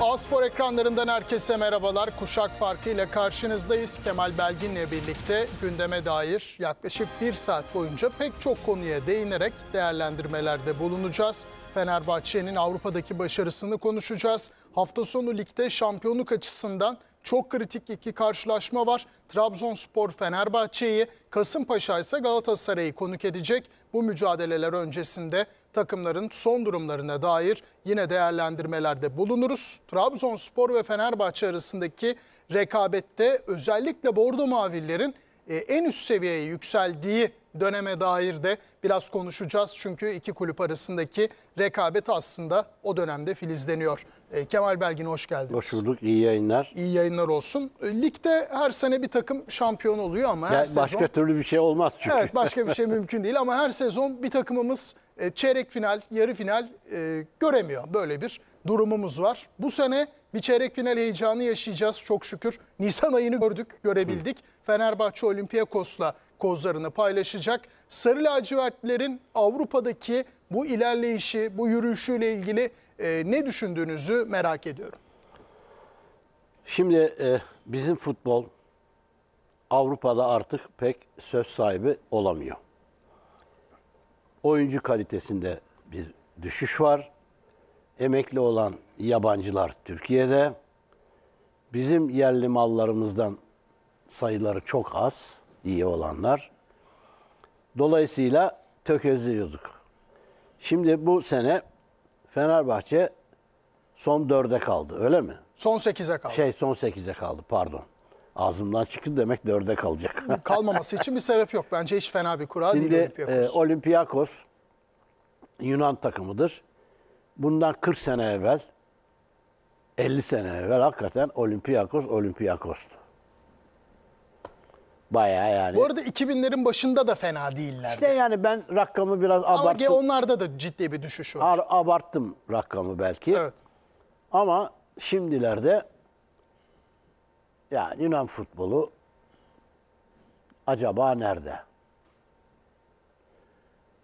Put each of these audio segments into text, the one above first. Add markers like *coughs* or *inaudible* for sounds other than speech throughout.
Aspor ekranlarından herkese merhabalar. Kuşak Farkı ile karşınızdayız. Kemal Belgin'le birlikte gündeme dair yaklaşık bir saat boyunca pek çok konuya değinerek değerlendirmelerde bulunacağız. Fenerbahçe'nin Avrupa'daki başarısını konuşacağız. Hafta sonu ligde şampiyonluk açısından çok kritik iki karşılaşma var. Trabzonspor Fenerbahçe'yi, Kasımpaşa ise Galatasaray'ı konuk edecek. Bu mücadeleler öncesinde takımların son durumlarına dair yine değerlendirmelerde bulunuruz. Trabzonspor ve Fenerbahçe arasındaki rekabette özellikle Bordo Mavillerin e, en üst seviyeye yükseldiği döneme dair de biraz konuşacağız. Çünkü iki kulüp arasındaki rekabet aslında o dönemde filizleniyor. E, Kemal Belgin hoş geldiniz. Hoş bulduk. iyi yayınlar. İyi yayınlar olsun. E, ligde her sene bir takım şampiyon oluyor ama her yani sezon... Başka türlü bir şey olmaz çünkü. Evet başka bir şey *laughs* mümkün değil ama her sezon bir takımımız e, çeyrek final, yarı final e, göremiyor. Böyle bir durumumuz var. Bu sene bir çeyrek final heyecanı yaşayacağız çok şükür. Nisan ayını gördük, görebildik. Hı. Fenerbahçe Olympiakos'la kozlarını paylaşacak. Sarı lacivertlerin Avrupa'daki bu ilerleyişi, bu yürüyüşüyle ilgili e, ne düşündüğünüzü merak ediyorum. Şimdi e, bizim futbol Avrupa'da artık pek söz sahibi olamıyor oyuncu kalitesinde bir düşüş var. Emekli olan yabancılar Türkiye'de. Bizim yerli mallarımızdan sayıları çok az, iyi olanlar. Dolayısıyla tökezliyorduk. Şimdi bu sene Fenerbahçe son dörde kaldı öyle mi? Son sekize kaldı. Şey son sekize kaldı pardon ağzımdan çıkın demek dörde kalacak. Kalmaması *laughs* için bir sebep yok. Bence hiç fena bir kural Şimdi, değil Olympiakos. E, Olympiakos Yunan takımıdır. Bundan 40 sene evvel 50 sene evvel hakikaten Olympiakos Olympiakos'tu. Bayağı yani. Bu arada 2000'lerin başında da fena değillerdi. İşte yani ben rakamı biraz Ama abarttım. Ama onlarda da ciddi bir düşüş var. abarttım rakamı belki. Evet. Ama şimdilerde yani Yunan futbolu acaba nerede?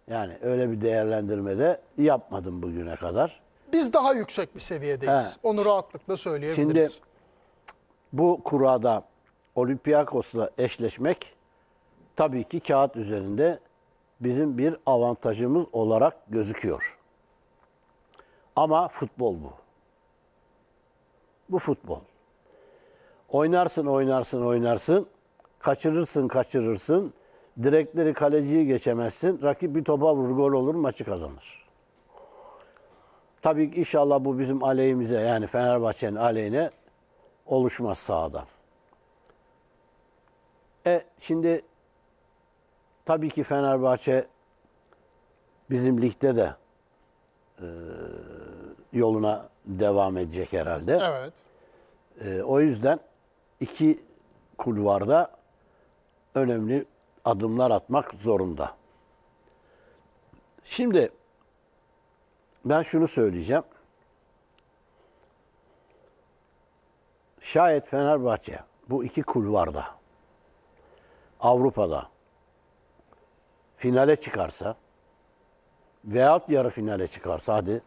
Yani öyle bir değerlendirmede yapmadım bugüne kadar. Biz daha yüksek bir seviyedeyiz. He. Onu rahatlıkla söyleyebiliriz. Şimdi bu kurada Olympiakos'la eşleşmek tabii ki kağıt üzerinde bizim bir avantajımız olarak gözüküyor. Ama futbol bu. Bu futbol. Oynarsın, oynarsın, oynarsın. Kaçırırsın, kaçırırsın. Direkleri kaleciyi geçemezsin. Rakip bir topa vurur, gol olur, maçı kazanır. Tabii ki inşallah bu bizim aleyhimize yani Fenerbahçe'nin aleyhine oluşmaz sahada. E şimdi tabii ki Fenerbahçe bizim ligde de e, yoluna devam edecek herhalde. Evet. E, o yüzden iki kulvarda önemli adımlar atmak zorunda. Şimdi ben şunu söyleyeceğim. Şayet Fenerbahçe bu iki kulvarda Avrupa'da finale çıkarsa veyahut yarı finale çıkarsa hadi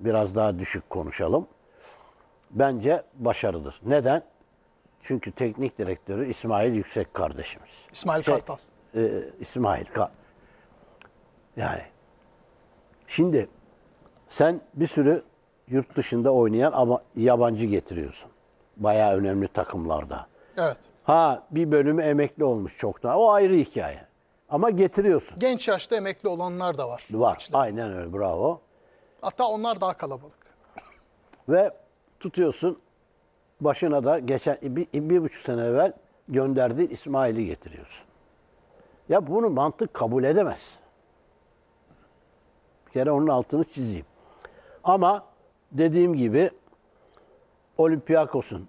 biraz daha düşük konuşalım. Bence başarıdır. Neden? Çünkü teknik direktörü İsmail Yüksek kardeşimiz. İsmail şey, Kartal. E, İsmail Ka Yani şimdi sen bir sürü yurt dışında oynayan ama yabancı getiriyorsun. Bayağı önemli takımlarda. Evet. Ha bir bölümü emekli olmuş çoktan. O ayrı hikaye. Ama getiriyorsun. Genç yaşta emekli olanlar da var. Var. İçinde. Aynen öyle. Bravo. Hatta onlar daha kalabalık. Ve tutuyorsun başına da geçen bir, bir buçuk sene evvel gönderdiğin İsmail'i getiriyorsun. Ya bunu mantık kabul edemez. Bir kere onun altını çizeyim. Ama dediğim gibi Olympiakos'un,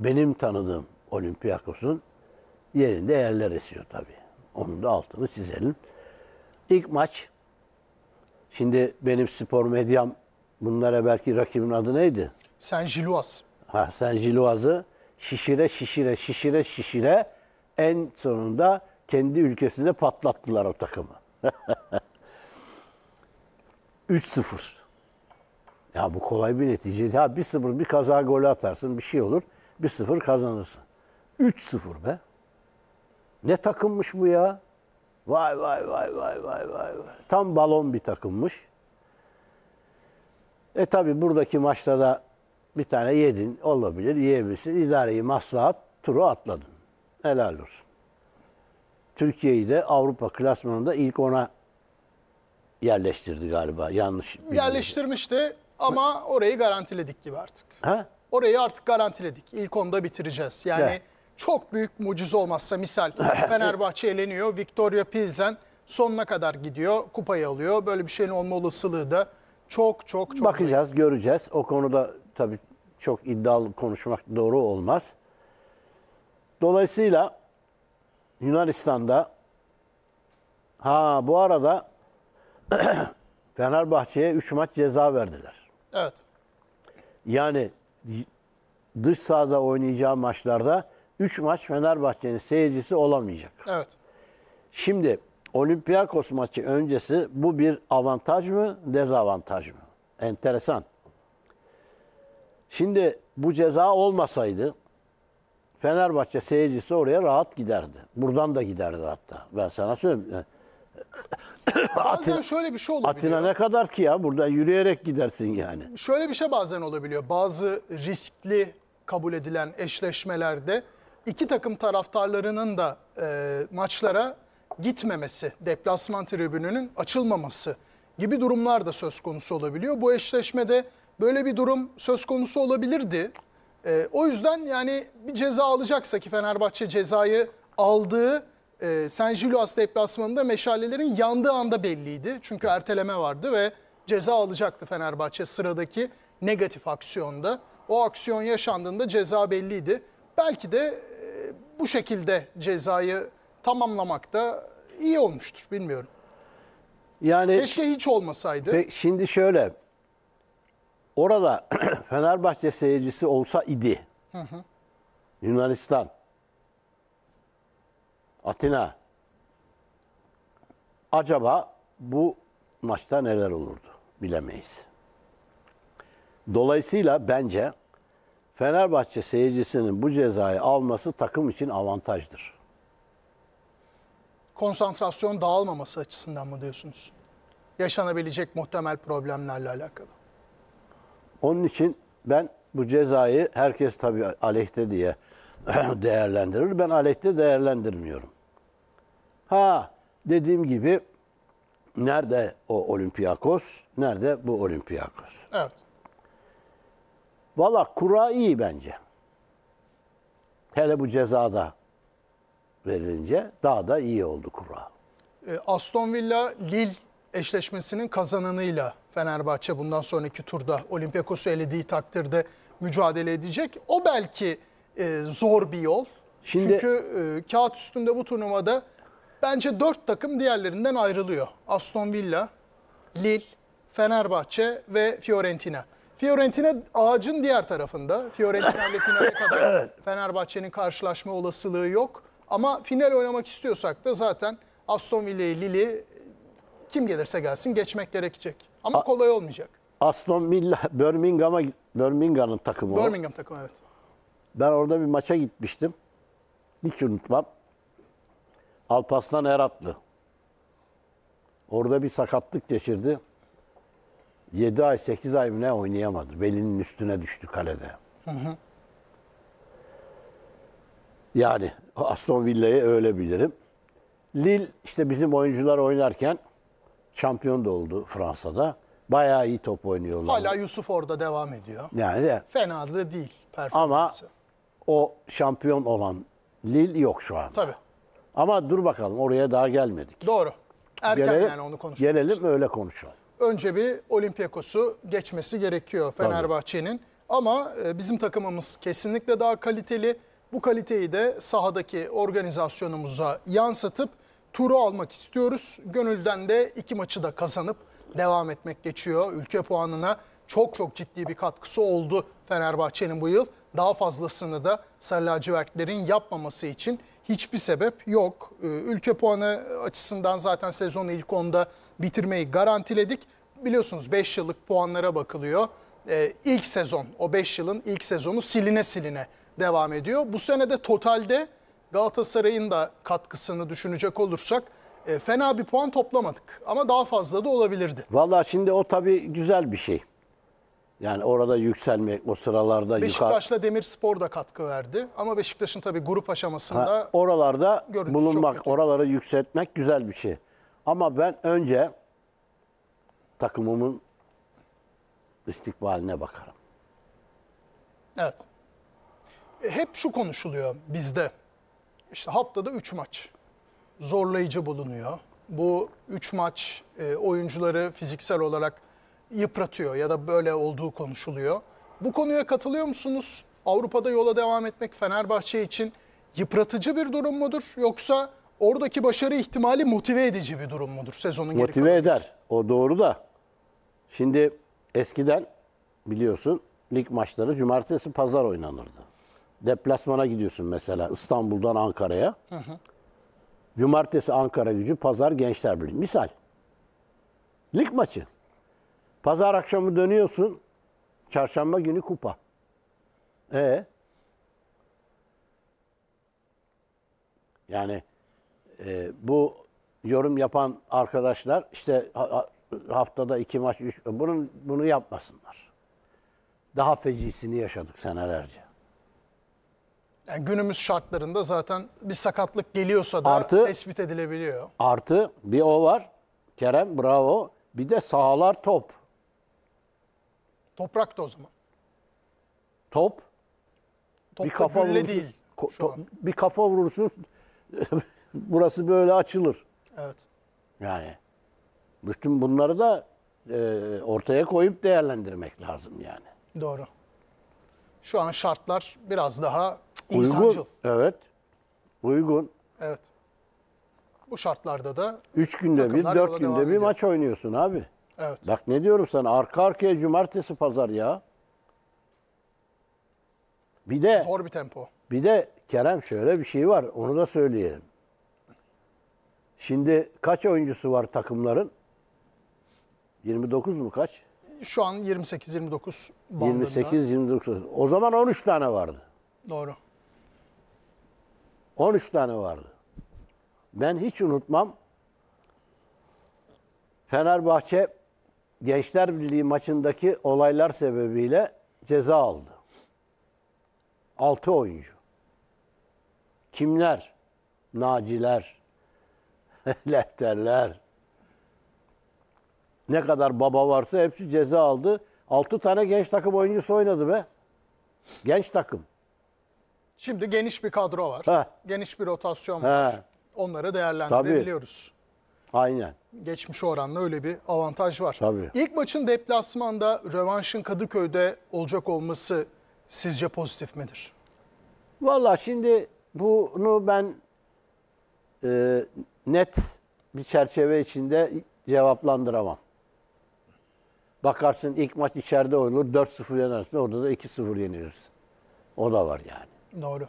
benim tanıdığım Olympiakos'un yerinde yerler esiyor tabii. Onun da altını çizelim. İlk maç, şimdi benim spor medyam bunlara belki rakibin adı neydi? Sen Jiluas. Ha, sen Jiloaz'ı şişire şişire şişire şişire en sonunda kendi ülkesinde patlattılar o takımı. 3-0. *laughs* Ya bu kolay bir netice. Ya 1-0 bir kaza golü atarsın bir şey olur. 1-0 kazanırsın. 3-0 be. Ne takımmış bu ya? Vay vay vay vay vay vay. Tam balon bir takımmış. E tabi buradaki maçta da bir tane yedin olabilir, yiyebilirsin. İdareyi maslahat turu atladın. Helal olsun. Türkiye'yi de Avrupa klasmanında ilk ona yerleştirdi galiba. Yanlış. Yerleştirmişti ama orayı garantiledik gibi artık. Ha? Orayı artık garantiledik. İlk onda bitireceğiz. Yani evet. çok büyük mucize olmazsa misal *laughs* Fenerbahçe eleniyor. Victoria Pilsen sonuna kadar gidiyor. Kupayı alıyor. Böyle bir şeyin olma olasılığı da çok çok çok. Bakacağız, büyük. göreceğiz. O konuda tabii çok iddialı konuşmak doğru olmaz. Dolayısıyla Yunanistan'da ha bu arada *clears throat* Fenerbahçe'ye 3 maç ceza verdiler. Evet. Yani dış sahada oynayacağı maçlarda 3 maç Fenerbahçe'nin seyircisi olamayacak. Evet. Şimdi Olympiakos maçı öncesi bu bir avantaj mı, dezavantaj mı? Enteresan. Şimdi bu ceza olmasaydı Fenerbahçe seyircisi oraya rahat giderdi. Buradan da giderdi hatta. Ben sana söyleyeyim. *coughs* Bazen şöyle bir şey olabiliyor. Atina ne kadar ki ya buradan yürüyerek gidersin yani. Şöyle bir şey bazen olabiliyor. Bazı riskli kabul edilen eşleşmelerde iki takım taraftarlarının da e, maçlara gitmemesi, deplasman tribününün açılmaması gibi durumlar da söz konusu olabiliyor. Bu eşleşmede böyle bir durum söz konusu olabilirdi. E, o yüzden yani bir ceza alacaksa ki Fenerbahçe cezayı aldığı e, San Julius deplasmanında meşalelerin yandığı anda belliydi. Çünkü erteleme vardı ve ceza alacaktı Fenerbahçe sıradaki negatif aksiyonda. O aksiyon yaşandığında ceza belliydi. Belki de e, bu şekilde cezayı tamamlamak da iyi olmuştur bilmiyorum. Yani Keşke hiç olmasaydı. Pe- şimdi şöyle orada *clears throat* Fenerbahçe seyircisi olsa idi. Hı hı. Yunanistan, Atina. Acaba bu maçta neler olurdu? Bilemeyiz. Dolayısıyla bence Fenerbahçe seyircisinin bu cezayı alması takım için avantajdır. Konsantrasyon dağılmaması açısından mı diyorsunuz? Yaşanabilecek muhtemel problemlerle alakalı. Onun için ben bu cezayı herkes tabii aleyhte diye *clears throat* değerlendirir. Ben aleyhte değerlendirmiyorum. Ha dediğim gibi nerede o Olympiakos, nerede bu Olympiakos? Evet. Valla kura iyi bence. Hele bu cezada verilince daha da iyi oldu kura. E, Aston Villa Lille eşleşmesinin kazananıyla Fenerbahçe bundan sonraki turda Olympiakos'u elediği takdirde mücadele edecek. O belki e, zor bir yol. Şimdi, Çünkü e, kağıt üstünde bu turnuvada bence dört takım diğerlerinden ayrılıyor. Aston Villa, Lille, Fenerbahçe ve Fiorentina. Fiorentina ağacın diğer tarafında. Fiorentina ile finale kadar *coughs* Fenerbahçe'nin karşılaşma olasılığı yok. Ama final oynamak istiyorsak da zaten Aston Villa'yı, Lille'i e, kim gelirse gelsin geçmek gerekecek. Ama A kolay olmayacak. Aston Villa Birmingham'a Birmingham'ın takımı. Birmingham o. takımı evet. Ben orada bir maça gitmiştim. Hiç unutmam. Alpaslan Eratlı. Orada bir sakatlık geçirdi. 7 ay 8 ay mı ne oynayamadı. Belinin üstüne düştü kalede. Hı hı. Yani Aston Villa'yı öyle bilirim. Lil işte bizim oyuncular oynarken Şampiyon da oldu Fransa'da. Bayağı iyi top oynuyorlar. Hala Yusuf orada devam ediyor. Yani de. Fena da değil performansı. Ama o şampiyon olan Lille yok şu an. Tabii. Ama dur bakalım oraya daha gelmedik. Doğru. Erken gelelim, yani onu konuşalım. Gelelim öyle konuşalım. Önce bir Olympiakos'u geçmesi gerekiyor Fenerbahçe'nin. Ama e, bizim takımımız kesinlikle daha kaliteli. Bu kaliteyi de sahadaki organizasyonumuza yansıtıp turu almak istiyoruz. Gönülden de iki maçı da kazanıp devam etmek geçiyor. Ülke puanına çok çok ciddi bir katkısı oldu Fenerbahçe'nin bu yıl. Daha fazlasını da Sarı Lacivertlerin yapmaması için hiçbir sebep yok. Ee, ülke puanı açısından zaten sezon ilk onda bitirmeyi garantiledik. Biliyorsunuz 5 yıllık puanlara bakılıyor. Ee, ilk sezon, o 5 yılın ilk sezonu siline siline devam ediyor. Bu sene de totalde Galatasaray'ın da katkısını düşünecek olursak e, fena bir puan toplamadık. Ama daha fazla da olabilirdi. Valla şimdi o tabii güzel bir şey. Yani orada yükselmek, o sıralarda Beşiktaş'la Demirspor da katkı verdi. Ama Beşiktaş'ın tabii grup aşamasında... Ha, oralarda bulunmak, oraları yükseltmek güzel bir şey. Ama ben önce takımımın istikbaline bakarım. Evet. E, hep şu konuşuluyor bizde işte haftada 3 maç zorlayıcı bulunuyor. Bu 3 maç e, oyuncuları fiziksel olarak yıpratıyor ya da böyle olduğu konuşuluyor. Bu konuya katılıyor musunuz? Avrupa'da yola devam etmek Fenerbahçe için yıpratıcı bir durum mudur yoksa oradaki başarı ihtimali motive edici bir durum mudur sezonun geri Motive eder. O doğru da. Şimdi eskiden biliyorsun lig maçları cumartesi pazar oynanırdı deplasmana gidiyorsun mesela İstanbul'dan Ankara'ya. Cumartesi Ankara gücü, pazar Gençler Birliği. Misal. Lig maçı. Pazar akşamı dönüyorsun. Çarşamba günü kupa. E Yani e, bu yorum yapan arkadaşlar işte haftada iki maç, üç, bunun, bunu yapmasınlar. Daha fecisini yaşadık senelerce. Yani günümüz şartlarında zaten bir sakatlık geliyorsa da artı, tespit edilebiliyor. Artı bir o var. Kerem bravo. Bir de sağlar top. Toprak da o zaman. Top. Top bir kafa vurursun, değil. Ko, to, bir kafa vurursun. *laughs* burası böyle açılır. Evet. Yani bütün bunları da e, ortaya koyup değerlendirmek lazım yani. Doğru. Şu an şartlar biraz daha insancıl. Uygun, evet. Uygun. Evet. Bu şartlarda da Üç günde bir, dört günde bir maç oynuyorsun abi. Evet. Bak ne diyorum sana arka arkaya cumartesi pazar ya. Bir de Zor bir tempo. bir de Kerem şöyle bir şey var. Onu da söyleyelim. Şimdi kaç oyuncusu var takımların? 29 mu kaç? Şu an 28-29 bandında. 28-29. O zaman 13 tane vardı. Doğru. 13 tane vardı. Ben hiç unutmam. Fenerbahçe Gençler Birliği maçındaki olaylar sebebiyle ceza aldı. 6 oyuncu. Kimler? Naciler, *laughs* Lehterler, ne kadar baba varsa hepsi ceza aldı. 6 tane genç takım oyuncusu oynadı be. Genç takım. Şimdi geniş bir kadro var. Ha. Geniş bir rotasyon var. Ha. Onları değerlendirebiliyoruz. Tabii. Aynen. Geçmiş oranla öyle bir avantaj var. Tabii. İlk maçın deplasmanda rövanşın Kadıköy'de olacak olması sizce pozitif midir? Valla şimdi bunu ben e, net bir çerçeve içinde cevaplandıramam. Bakarsın ilk maç içeride olur 4-0 yenersin orada da 2-0 yenilirsin. O da var yani. Doğru.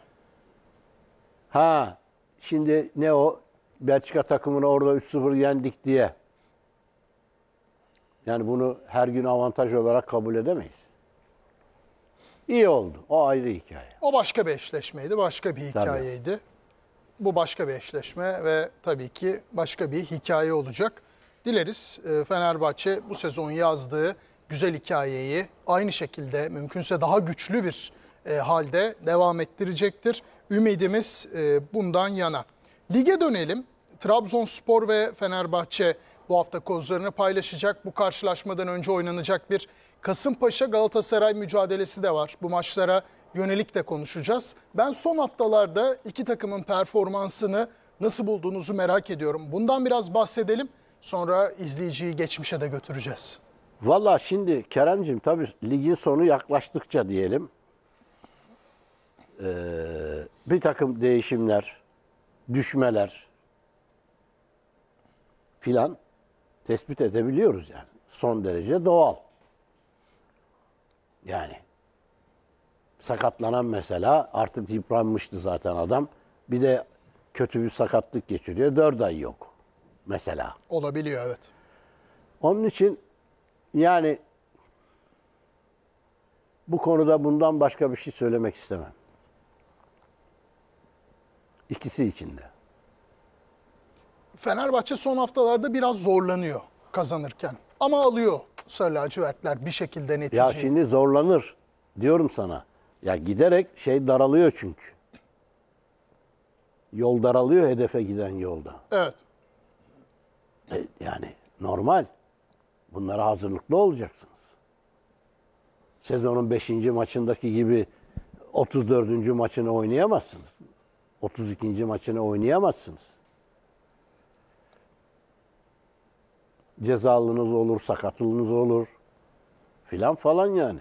Ha şimdi ne o Belçika takımını orada 3-0 yendik diye. Yani bunu her gün avantaj olarak kabul edemeyiz. İyi oldu. O ayrı hikaye. O başka bir eşleşmeydi, başka bir hikayeydi. Tabii. Bu başka bir eşleşme ve tabii ki başka bir hikaye olacak. Dileriz ee, Fenerbahçe bu sezon yazdığı güzel hikayeyi aynı şekilde mümkünse daha güçlü bir e, halde devam ettirecektir. Ümidimiz e, bundan yana. Lige dönelim. Trabzonspor ve Fenerbahçe bu hafta kozlarını paylaşacak. Bu karşılaşmadan önce oynanacak bir Kasımpaşa Galatasaray mücadelesi de var. Bu maçlara yönelik de konuşacağız. Ben son haftalarda iki takımın performansını nasıl bulduğunuzu merak ediyorum. Bundan biraz bahsedelim. Sonra izleyiciyi geçmişe de götüreceğiz. Valla şimdi Kerem'cim tabii ligin sonu yaklaştıkça diyelim ee, bir takım değişimler, düşmeler filan tespit edebiliyoruz yani. Son derece doğal. Yani sakatlanan mesela artık yıpranmıştı zaten adam. Bir de kötü bir sakatlık geçiriyor. Dört ay yok mesela. Olabiliyor evet. Onun için yani bu konuda bundan başka bir şey söylemek istemem. İkisi içinde. Fenerbahçe son haftalarda biraz zorlanıyor kazanırken. Ama alıyor Sarı lacivertler bir şekilde neticeyi. Ya şimdi zorlanır diyorum sana. Ya giderek şey daralıyor çünkü. Yol daralıyor hedefe giden yolda. Evet. E, yani normal. Bunlara hazırlıklı olacaksınız. Sezonun 5. maçındaki gibi 34. maçını oynayamazsınız. 32. maçını oynayamazsınız. Cezalınız olur, sakatlığınız olur. Filan falan yani.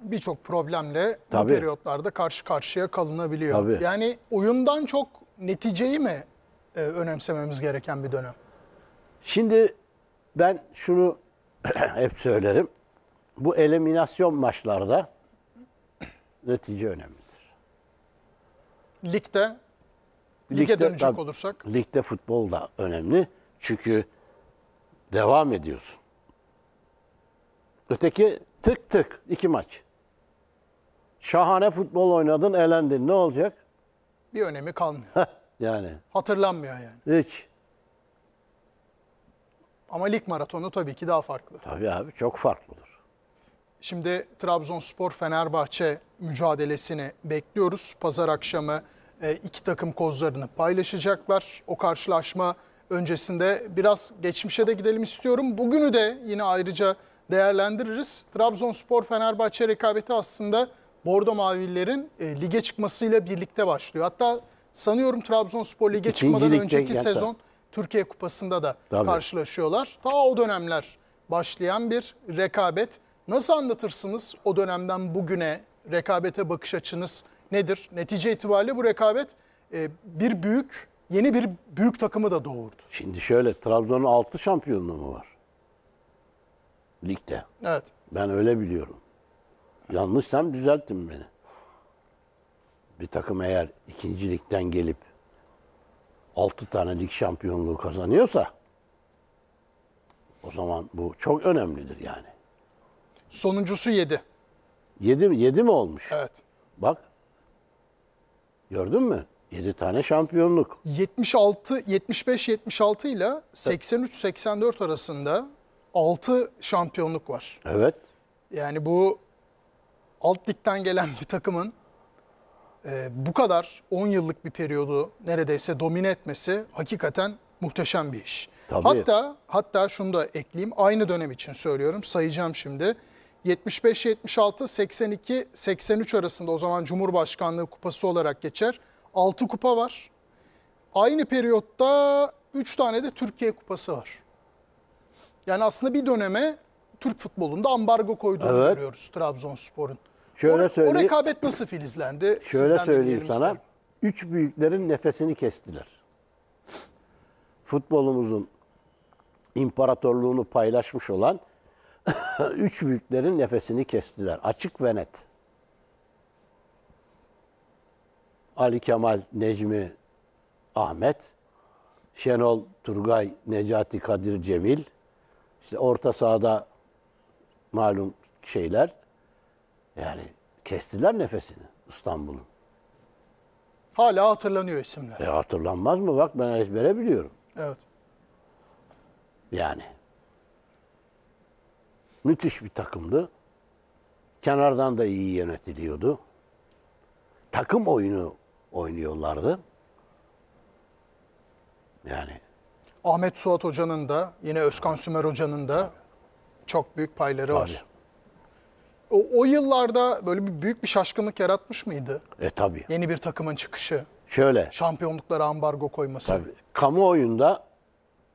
Birçok problemle Tabii. bu periyotlarda karşı karşıya kalınabiliyor. Tabii. Yani oyundan çok neticeyi mi e, önemsememiz gereken bir dönem? Şimdi ben şunu *clears throat* hep söylerim. Bu eliminasyon maçlarda netice önemlidir. Ligde, lige ligde, dönecek tabii, olursak. Ligde futbol da önemli. Çünkü devam ediyorsun. Öteki tık tık iki maç. Şahane futbol oynadın, elendin. Ne olacak? Bir önemi kalmıyor. yani. Hatırlanmıyor yani. Hiç. Ama lig maratonu tabii ki daha farklı. Tabii abi çok farklıdır. Şimdi Trabzonspor Fenerbahçe mücadelesini bekliyoruz. Pazar akşamı e, iki takım kozlarını paylaşacaklar. O karşılaşma öncesinde biraz geçmişe de gidelim istiyorum. Bugünü de yine ayrıca değerlendiririz. Trabzonspor Fenerbahçe rekabeti aslında Bordo Mavililerin e, lige çıkmasıyla birlikte başlıyor. Hatta sanıyorum Trabzonspor lige İkinci çıkmadan önceki yata. sezon Türkiye Kupası'nda da Tabii. karşılaşıyorlar. Ta o dönemler başlayan bir rekabet. Nasıl anlatırsınız o dönemden bugüne rekabete bakış açınız nedir? Netice itibariyle bu rekabet e, bir büyük, yeni bir büyük takımı da doğurdu. Şimdi şöyle Trabzon'un 6 şampiyonluğu mu var? Ligde. Evet. Ben öyle biliyorum. Yanlışsam düzeltin beni. Bir takım eğer ikincilikten gelip 6 tane lig şampiyonluğu kazanıyorsa o zaman bu çok önemlidir yani. Sonuncusu 7. 7 mi? 7 mi olmuş? Evet. Bak. Gördün mü? 7 tane şampiyonluk. 76 75 76 ile 83 84 arasında 6 şampiyonluk var. Evet. Yani bu alt ligden gelen bir takımın e, bu kadar 10 yıllık bir periyodu neredeyse domine etmesi hakikaten muhteşem bir iş. Tabii. Hatta hatta şunu da ekleyeyim. Aynı dönem için söylüyorum. Sayacağım şimdi. 75 76 82 83 arasında o zaman Cumhurbaşkanlığı kupası olarak geçer. 6 kupa var. Aynı periyotta 3 tane de Türkiye kupası var. Yani aslında bir döneme Türk futbolunda ambargo koyduğunu evet. görüyoruz Trabzonspor'un. Şöyle o, söyleyeyim. O rekabet nasıl filizlendi? Şöyle söyleyeyim sana. Isterim. Üç büyüklerin nefesini kestiler. Futbolumuzun imparatorluğunu paylaşmış olan *laughs* üç büyüklerin nefesini kestiler. Açık ve net. Ali Kemal, Necmi, Ahmet, Şenol, Turgay, Necati, Kadir, Cemil. İşte orta sahada malum şeyler. Yani kestiler nefesini İstanbul'un. Hala hatırlanıyor isimler. E hatırlanmaz mı? Bak ben ezbere biliyorum. Evet. Yani. Müthiş bir takımdı. Kenardan da iyi yönetiliyordu. Takım oyunu oynuyorlardı. Yani. Ahmet Suat Hoca'nın da, yine Özkan Sümer Hoca'nın da çok büyük payları Tabii. var. O, o yıllarda böyle bir büyük bir şaşkınlık yaratmış mıydı? E tabii. Yeni bir takımın çıkışı. Şöyle. Şampiyonluklara ambargo koyması. Tabii. Kamuoyunda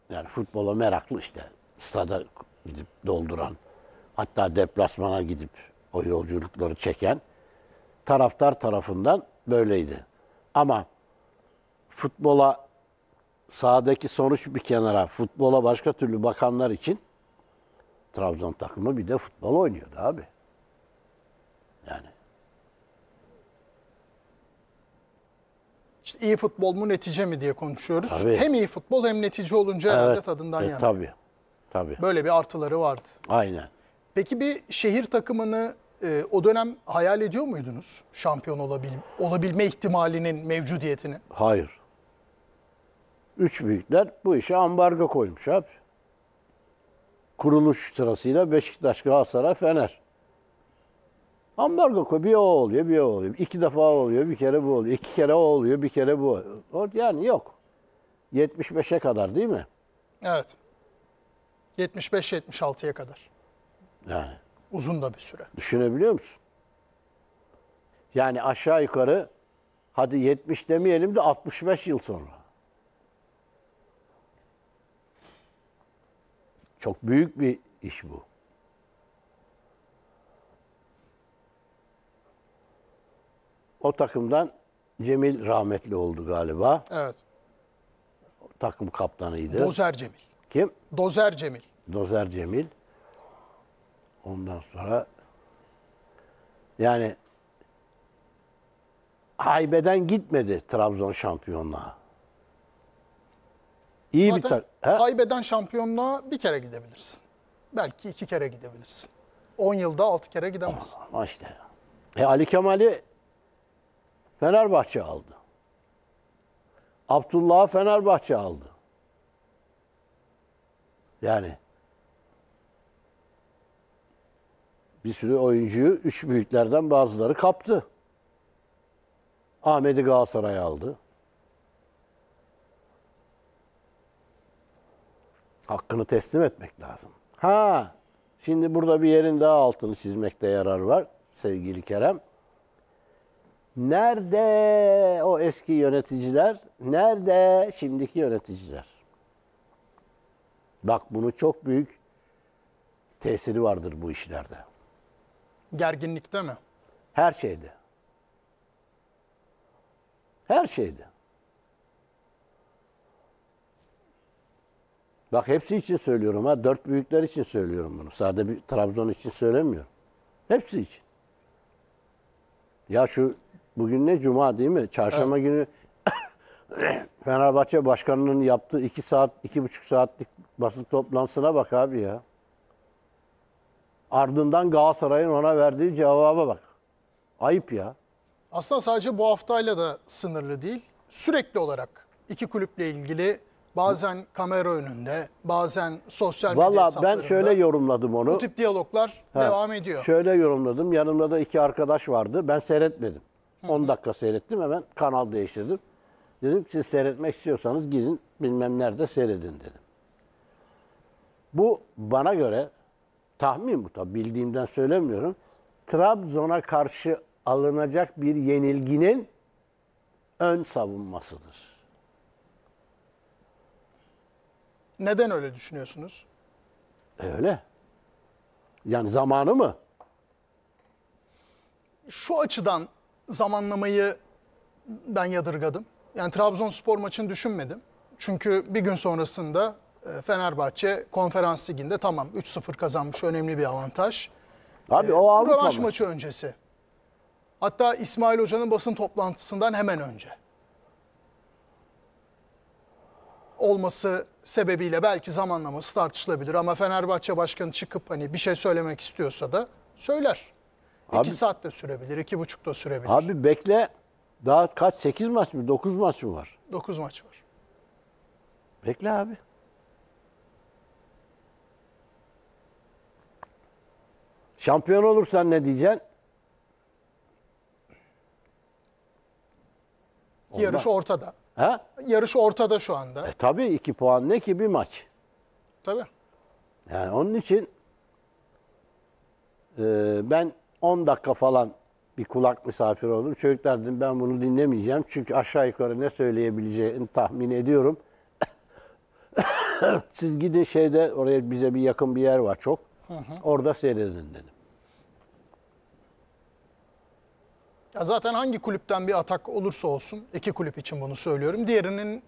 yani futbola meraklı işte stada gidip dolduran hatta deplasmana gidip o yolculukları çeken taraftar tarafından böyleydi. Ama futbola sahadaki sonuç bir kenara futbola başka türlü bakanlar için Trabzon takımı bir de futbol oynuyordu abi. Yani. İşte iyi futbol mu netice mi diye konuşuyoruz. Tabii. Hem iyi futbol hem netice olunca evet. herhalde tadından e, yana. Tabii. Tabii. Böyle bir artıları vardı. Aynen. Peki bir şehir takımını e, o dönem hayal ediyor muydunuz? Şampiyon olabil, olabilme ihtimalinin mevcudiyetini. Hayır. Üç büyükler bu işe ambargo koymuş abi. Kuruluş sırasıyla Beşiktaş, Galatasaray, Fener. Ambargo koy. Bir o oluyor, bir o oluyor. İki defa oluyor, bir kere bu oluyor. iki kere o oluyor, bir kere bu oluyor. Yani yok. 75'e kadar değil mi? Evet. 75-76'ya kadar. Yani. Uzun da bir süre. Düşünebiliyor musun? Yani aşağı yukarı hadi 70 demeyelim de 65 yıl sonra. Çok büyük bir iş bu. O takımdan Cemil rahmetli oldu galiba. Evet. Takım kaptanıydı. Dozer Cemil. Kim? Dozer Cemil. Dozer Cemil. Ondan sonra yani haybeden gitmedi Trabzon şampiyonluğa. İyi Zaten bir tak. Kaybeden şampiyonluğa bir kere gidebilirsin. Belki iki kere gidebilirsin. 10 yılda 6 kere gidemezsin. Ama işte. E Ali Kemal'i Fenerbahçe aldı. Abdullah'ı Fenerbahçe aldı. Yani bir sürü oyuncuyu üç büyüklerden bazıları kaptı. Ahmet'i Galatasaray aldı. Hakkını teslim etmek lazım. Ha, şimdi burada bir yerin daha altını çizmekte yarar var sevgili Kerem. Nerede o eski yöneticiler? Nerede şimdiki yöneticiler? Bak bunu çok büyük tesiri vardır bu işlerde. Gerginlikte mi? Her şeyde. Her şeyde. Bak hepsi için söylüyorum ha. Dört büyükler için söylüyorum bunu. Sadece bir Trabzon için söylemiyorum. Hepsi için. Ya şu Bugün ne? Cuma değil mi? Çarşamba evet. günü *coughs* Fenerbahçe Başkanı'nın yaptığı 2 saat, 2,5 saatlik basın toplantısına bak abi ya. Ardından Galatasaray'ın ona verdiği cevaba bak. Ayıp ya. Aslında sadece bu haftayla da sınırlı değil. Sürekli olarak iki kulüple ilgili bazen kamera önünde, bazen sosyal medya Vallahi hesaplarında. ben şöyle yorumladım onu. Bu tip diyaloglar ha, devam ediyor. Şöyle yorumladım. Yanımda da iki arkadaş vardı. Ben seyretmedim. 10 dakika seyrettim hemen kanal değiştirdim. Dedim siz seyretmek istiyorsanız gidin bilmem nerede seyredin dedim. Bu bana göre tahmin bu tabi bildiğimden söylemiyorum. Trabzon'a karşı alınacak bir yenilginin ön savunmasıdır. Neden öyle düşünüyorsunuz? E, öyle. Yani zamanı mı? Şu açıdan zamanlamayı ben yadırgadım. Yani Trabzonspor maçını düşünmedim. Çünkü bir gün sonrasında e, Fenerbahçe konferans liginde tamam 3-0 kazanmış önemli bir avantaj. Abi e, o Avrupa Rövanş maçı öncesi. Hatta İsmail Hoca'nın basın toplantısından hemen önce. Olması sebebiyle belki zamanlaması tartışılabilir ama Fenerbahçe Başkanı çıkıp hani bir şey söylemek istiyorsa da söyler. Abi, iki saat de sürebilir, iki buçuk da sürebilir. Abi bekle. Daha kaç? Sekiz maç mı? Dokuz maç mı var? Dokuz maç var. Bekle abi. Şampiyon olursan ne diyeceksin? Olmaz. Yarış ortada. Ha? Yarış ortada şu anda. E, tabii iki puan ne ki bir maç. Tabii. Yani onun için e, ben 10 dakika falan bir kulak misafiri oldum. Çocuklar dedim ben bunu dinlemeyeceğim. Çünkü aşağı yukarı ne söyleyebileceğini tahmin ediyorum. *coughs* Siz gidin şeyde oraya bize bir yakın bir yer var çok. Hı hı. Orada seyredin dedim. Ya zaten hangi kulüpten bir atak olursa olsun iki kulüp için bunu söylüyorum. Diğerinin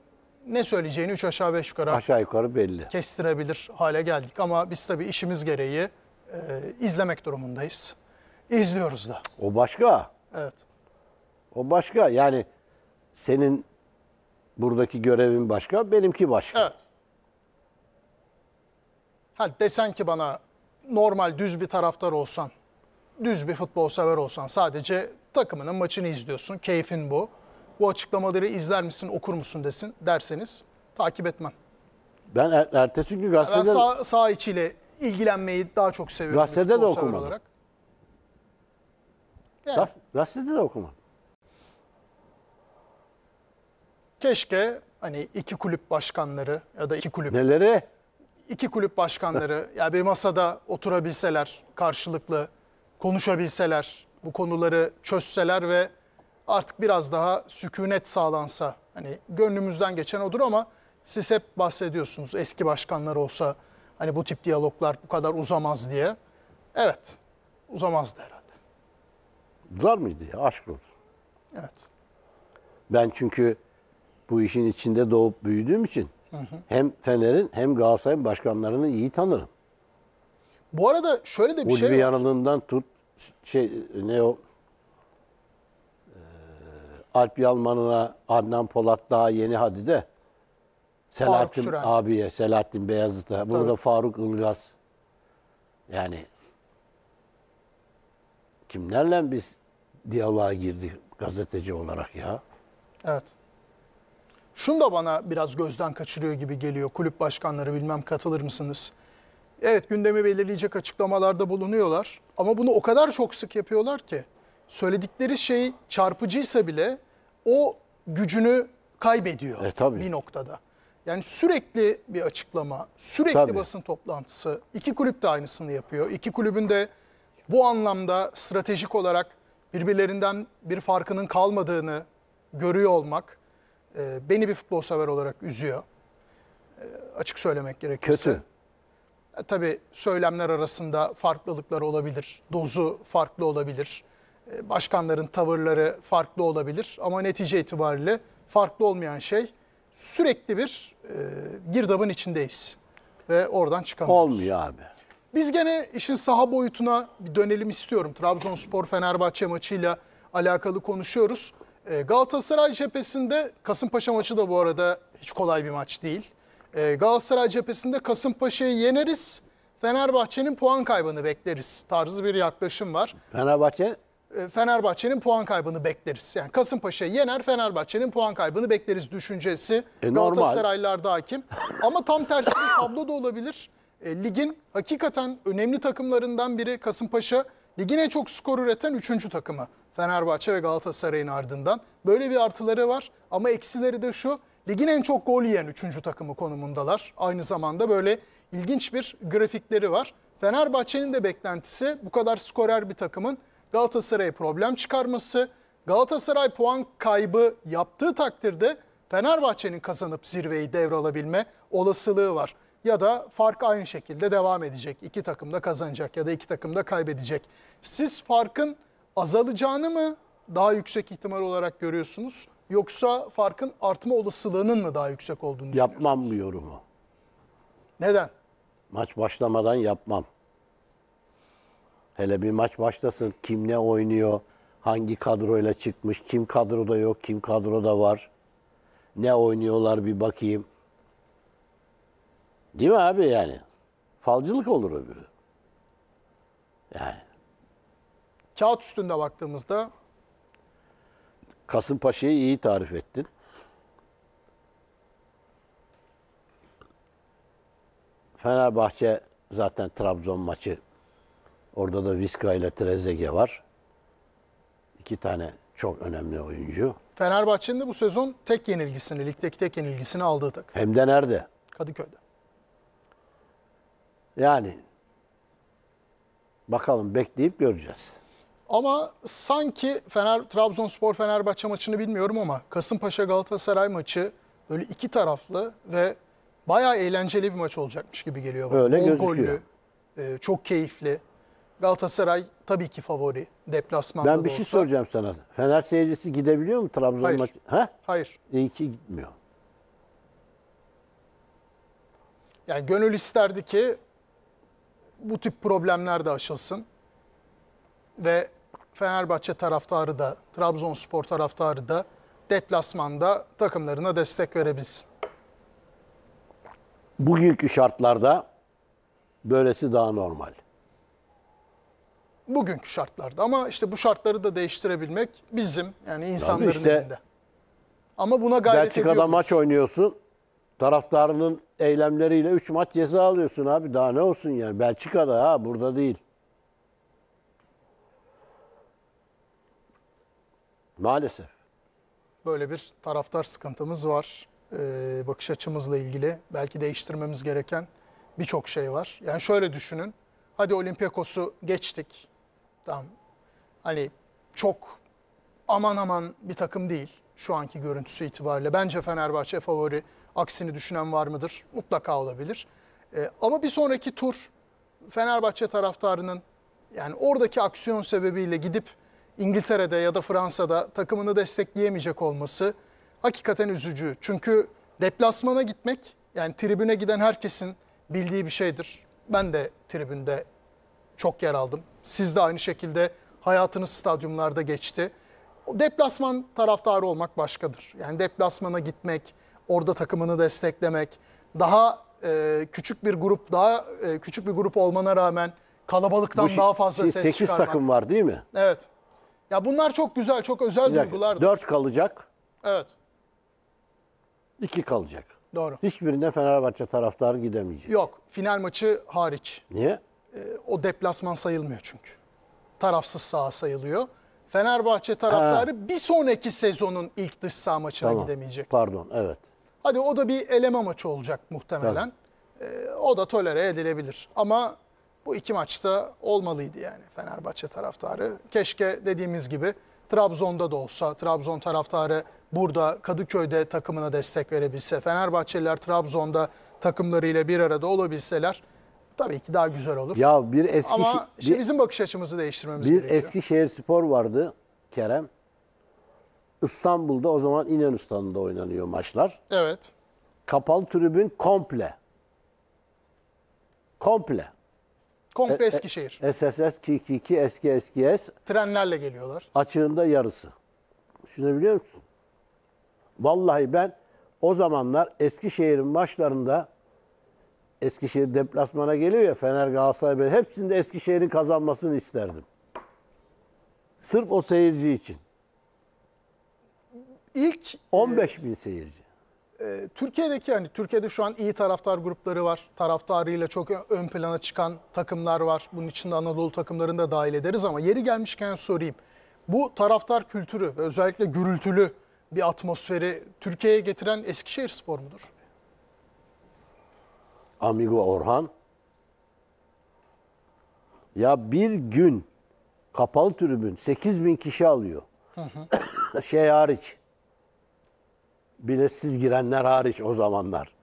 ne söyleyeceğini 3 aşağı 5 yukarı aşağı yukarı belli. Kestirebilir hale geldik ama biz tabii işimiz gereği e, izlemek durumundayız. İzliyoruz da. O başka. Evet. O başka. Yani senin buradaki görevin başka, benimki başka. Evet. Ha desen ki bana normal düz bir taraftar olsan, düz bir futbol sever olsan sadece takımının maçını izliyorsun, keyfin bu. Bu açıklamaları izler misin, okur musun desin derseniz takip etmem. Ben er, ertesi gün gazetede... Ben sağ, sağ içiyle ilgilenmeyi daha çok seviyorum. Gazetede de okumam. Olarak. Yani. Gazetede de okumam. Keşke hani iki kulüp başkanları ya da iki kulüp Neleri? İki kulüp başkanları *laughs* ya bir masada oturabilseler, karşılıklı konuşabilseler, bu konuları çözseler ve artık biraz daha sükunet sağlansa. Hani gönlümüzden geçen odur ama siz hep bahsediyorsunuz eski başkanlar olsa hani bu tip diyaloglar bu kadar uzamaz diye. Evet, uzamazdı herhalde. Zar mıydı ya? Aşk olsun. Evet. Ben çünkü bu işin içinde doğup büyüdüğüm için hı hı. hem Fener'in hem Galatasaray'ın başkanlarını iyi tanırım. Bu arada şöyle de bir Ulvi şey var. yanılığından tut şey ne o ee, Alp Yalman'ına Adnan Polat daha yeni hadi de Selahattin abiye Selahattin Beyazıt'a burada Faruk Ilgaz yani kimlerle biz diyaloğa girdik gazeteci olarak ya? Evet. Şunu da bana biraz gözden kaçırıyor gibi geliyor. Kulüp başkanları bilmem katılır mısınız? Evet gündemi belirleyecek açıklamalarda bulunuyorlar. Ama bunu o kadar çok sık yapıyorlar ki söyledikleri şey çarpıcıysa bile o gücünü kaybediyor e, tabii. bir noktada. Yani sürekli bir açıklama, sürekli tabii. basın toplantısı. İki kulüp de aynısını yapıyor. İki kulübün de bu anlamda stratejik olarak birbirlerinden bir farkının kalmadığını görüyor olmak e, beni bir futbol sever olarak üzüyor. E, açık söylemek gerekirse. Kötü. E, tabii söylemler arasında farklılıklar olabilir. Dozu farklı olabilir. E, başkanların tavırları farklı olabilir. Ama netice itibariyle farklı olmayan şey sürekli bir e, girdabın içindeyiz. Ve oradan çıkamıyoruz. Olmuyor abi. Biz gene işin saha boyutuna bir dönelim istiyorum. Trabzonspor Fenerbahçe maçıyla alakalı konuşuyoruz. Ee, Galatasaray cephesinde Kasımpaşa maçı da bu arada hiç kolay bir maç değil. Ee, Galatasaray cephesinde Kasımpaşa'yı yeneriz. Fenerbahçe'nin puan kaybını bekleriz tarzı bir yaklaşım var. Fenerbahçe ee, Fenerbahçe'nin puan kaybını bekleriz. Yani Kasımpaşa'yı yener Fenerbahçe'nin puan kaybını bekleriz düşüncesi e, normal. Galatasaraylarda hakim. Ama tam tersi bir tablo da olabilir. E, ligin hakikaten önemli takımlarından biri Kasımpaşa. Ligin en çok skor üreten 3. takımı Fenerbahçe ve Galatasaray'ın ardından. Böyle bir artıları var ama eksileri de şu. Ligin en çok gol yiyen 3. takımı konumundalar. Aynı zamanda böyle ilginç bir grafikleri var. Fenerbahçe'nin de beklentisi bu kadar skorer bir takımın Galatasaray'a problem çıkarması. Galatasaray puan kaybı yaptığı takdirde Fenerbahçe'nin kazanıp zirveyi devralabilme olasılığı var ya da fark aynı şekilde devam edecek. İki takım da kazanacak ya da iki takım da kaybedecek. Siz farkın azalacağını mı daha yüksek ihtimal olarak görüyorsunuz yoksa farkın artma olasılığının mı daha yüksek olduğunu Yapmam bu yorumu. Neden? Maç başlamadan yapmam. Hele bir maç başlasın kim ne oynuyor, hangi kadroyla çıkmış, kim kadroda yok, kim kadroda var. Ne oynuyorlar bir bakayım. Değil mi abi yani? Falcılık olur öbürü. Yani. Kağıt üstünde baktığımızda Kasımpaşa'yı iyi tarif ettin. Fenerbahçe zaten Trabzon maçı. Orada da Viska ile Trezege var. İki tane çok önemli oyuncu. Fenerbahçe'nin de bu sezon tek yenilgisini, ligdeki tek yenilgisini aldığı takım. Hem de nerede? Kadıköy'de. Yani bakalım bekleyip göreceğiz. Ama sanki Fener Trabzonspor Fenerbahçe maçını bilmiyorum ama Kasımpaşa Galatasaray maçı böyle iki taraflı ve bayağı eğlenceli bir maç olacakmış gibi geliyor Böyle gözüküyor. Gollü, e, çok keyifli. Galatasaray tabii ki favori deplasmanda Ben bir şey soracağım sana. Fener seyircisi gidebiliyor mu Trabzon maçı? Ha? Hayır. İyi ki gitmiyor. Yani gönül isterdi ki bu tip problemler de aşılsın. Ve Fenerbahçe taraftarı da, Trabzonspor taraftarı da deplasmanda takımlarına destek verebilsin. Bugünkü şartlarda böylesi daha normal. Bugünkü şartlarda ama işte bu şartları da değiştirebilmek bizim yani insanların yani işte, elinde. Ama buna gayret Belçika'da ediyoruz. maç oynuyorsun taraftarının eylemleriyle 3 maç ceza alıyorsun abi. Daha ne olsun yani? Belçika'da ha burada değil. Maalesef. Böyle bir taraftar sıkıntımız var. Ee, bakış açımızla ilgili belki değiştirmemiz gereken birçok şey var. Yani şöyle düşünün. Hadi Olympiakos'u geçtik. Tamam. Hani çok aman aman bir takım değil şu anki görüntüsü itibariyle. Bence Fenerbahçe favori. Aksini düşünen var mıdır? Mutlaka olabilir. E, ama bir sonraki tur Fenerbahçe taraftarının yani oradaki aksiyon sebebiyle gidip İngiltere'de ya da Fransa'da takımını destekleyemeyecek olması hakikaten üzücü. Çünkü deplasmana gitmek yani tribüne giden herkesin bildiği bir şeydir. Ben de tribünde çok yer aldım. Siz de aynı şekilde hayatınız stadyumlarda geçti. deplasman taraftarı olmak başkadır. Yani deplasmana gitmek, orada takımını desteklemek, daha e, küçük bir grup, daha e, küçük bir grup olmana rağmen kalabalıktan Bu daha fazla ses 8 çıkarmak. takım var değil mi? Evet. Ya bunlar çok güzel, çok özel duygular. 4 kalacak, Evet, 2 kalacak. doğru. Hiçbirine Fenerbahçe taraftarı gidemeyecek. Yok, final maçı hariç. Niye? E, o deplasman sayılmıyor çünkü. Tarafsız saha sayılıyor. Fenerbahçe taraftarı bir sonraki sezonun ilk dış saha maçına Tamam. gidemeyecek. Pardon, evet. Hadi o da bir eleme maçı olacak muhtemelen. E, o da tolere edilebilir. Ama bu iki maçta olmalıydı yani Fenerbahçe taraftarı. Keşke dediğimiz gibi Trabzon'da da olsa, Trabzon taraftarı burada Kadıköy'de takımına destek verebilse, Fenerbahçeliler Trabzon'da takımlarıyla bir arada olabilseler tabii ki daha güzel olur. Ya bir eski Ama şey, bir, bizim bakış açımızı değiştirmemiz bir gerekiyor. Bir Eskişehir Spor vardı Kerem. İstanbul'da o zaman İnönü Stadı'nda oynanıyor maçlar. Evet. Kapalı tribün komple. Komple. Komple e, e, Eskişehir. SSS 222 eski eski S. Trenlerle geliyorlar. Açığında yarısı. Şunu biliyor musun? Vallahi ben o zamanlar Eskişehir'in maçlarında Eskişehir deplasmana geliyor ya Fener Galatasaray hepsinde Eskişehir'in kazanmasını isterdim. Sırf o seyirci için ilk 15 bin seyirci. Ee, e, Türkiye'deki yani Türkiye'de şu an iyi taraftar grupları var. Taraftarıyla çok ön plana çıkan takımlar var. Bunun içinde Anadolu takımlarını da dahil ederiz ama yeri gelmişken sorayım. Bu taraftar kültürü ve özellikle gürültülü bir atmosferi Türkiye'ye getiren Eskişehir Spor mudur? Amigo Orhan. Ya bir gün kapalı tribün 8 bin kişi alıyor. *coughs* şey hariç biletsiz girenler hariç o zamanlar.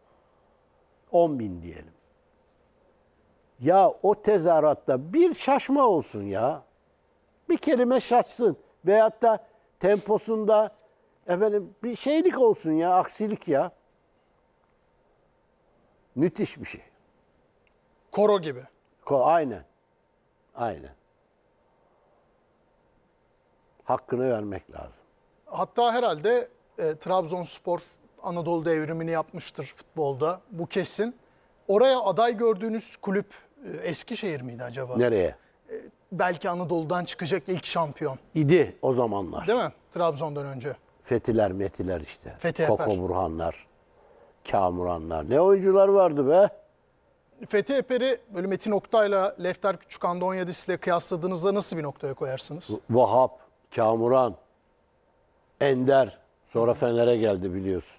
10 bin diyelim. Ya o tezahüratta bir şaşma olsun ya. Bir kelime şaşsın. Veyahut da temposunda efendim bir şeylik olsun ya, aksilik ya. Müthiş bir şey. Koro gibi. Ko aynen. Aynen. Hakkını vermek lazım. Hatta herhalde e, Trabzonspor Anadolu devrimini yapmıştır futbolda. Bu kesin. Oraya aday gördüğünüz kulüp e, Eskişehir miydi acaba? Nereye? E, belki Anadolu'dan çıkacak ilk şampiyon. İdi o zamanlar. Değil mi? Trabzon'dan önce. Fethiler Metiler işte. Fethi Koko Eper. Burhanlar, Kamuranlar. Ne oyuncular vardı be? Fethi Eper'i böyle Metin Oktay'la Lefter Küçük Andonyadis'le kıyasladığınızda nasıl bir noktaya koyarsınız? Vahap, Kamuran, Ender, Sonra Fener'e geldi biliyorsun.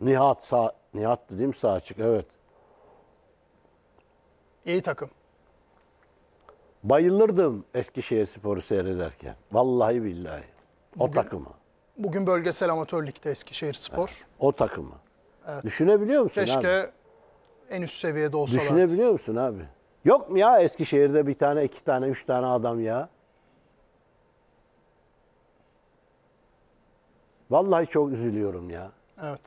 Nihat sağ, Nihat değil mi sağ açık? Evet. İyi takım. Bayılırdım Eskişehir Sporu seyrederken. Vallahi billahi. O Bugün- takımı. Bugün bölgesel amatör ligde Eskişehir Spor. O takımı. Düşünebiliyor musun abi? Keşke en üst seviyede olsalardı. Düşünebiliyor musun abi? Yok mu ya Eskişehir'de bir tane, iki tane, üç tane adam ya? Vallahi çok üzülüyorum ya. Evet.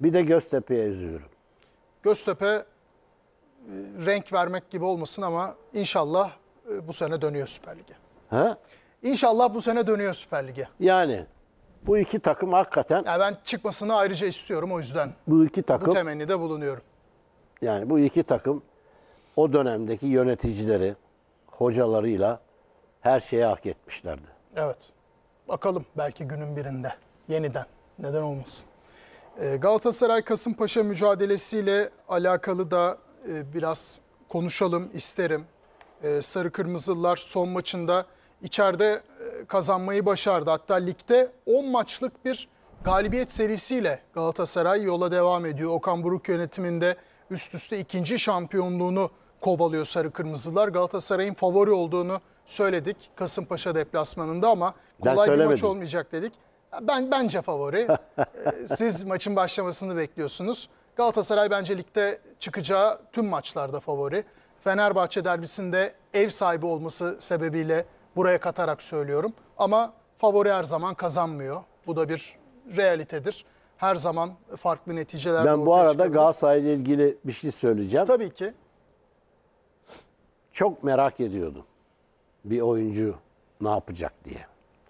Bir de Göztepe'ye üzülüyorum. Göztepe e, renk vermek gibi olmasın ama inşallah e, bu sene dönüyor Süper Lig'e. Ha? İnşallah bu sene dönüyor Süper Lig'e. Yani bu iki takım hakikaten... Yani ben çıkmasını ayrıca istiyorum o yüzden. Bu iki takım... Bu de bulunuyorum. Yani bu iki takım o dönemdeki yöneticileri, hocalarıyla her şeyi hak etmişlerdi. Evet. Bakalım belki günün birinde yeniden neden olmasın. Ee, Galatasaray Kasımpaşa mücadelesiyle alakalı da e, biraz konuşalım isterim. Ee, Sarı Kırmızılılar son maçında içeride e, kazanmayı başardı. Hatta ligde 10 maçlık bir galibiyet serisiyle Galatasaray yola devam ediyor. Okan Buruk yönetiminde üst üste ikinci şampiyonluğunu kovalıyor Sarı Kırmızılar. Galatasaray'ın favori olduğunu söyledik Kasımpaşa deplasmanında ama kolay bir maç olmayacak dedik. Ben bence favori. *laughs* Ee, siz maçın başlamasını bekliyorsunuz. Galatasaray bence ligde çıkacağı tüm maçlarda favori. Fenerbahçe derbisinde ev sahibi olması sebebiyle buraya katarak söylüyorum. Ama favori her zaman kazanmıyor. Bu da bir realitedir. Her zaman farklı neticeler Ben bu arada Galatasaray ile ilgili bir şey söyleyeceğim. Tabii ki. Çok merak ediyordum bir oyuncu ne yapacak diye.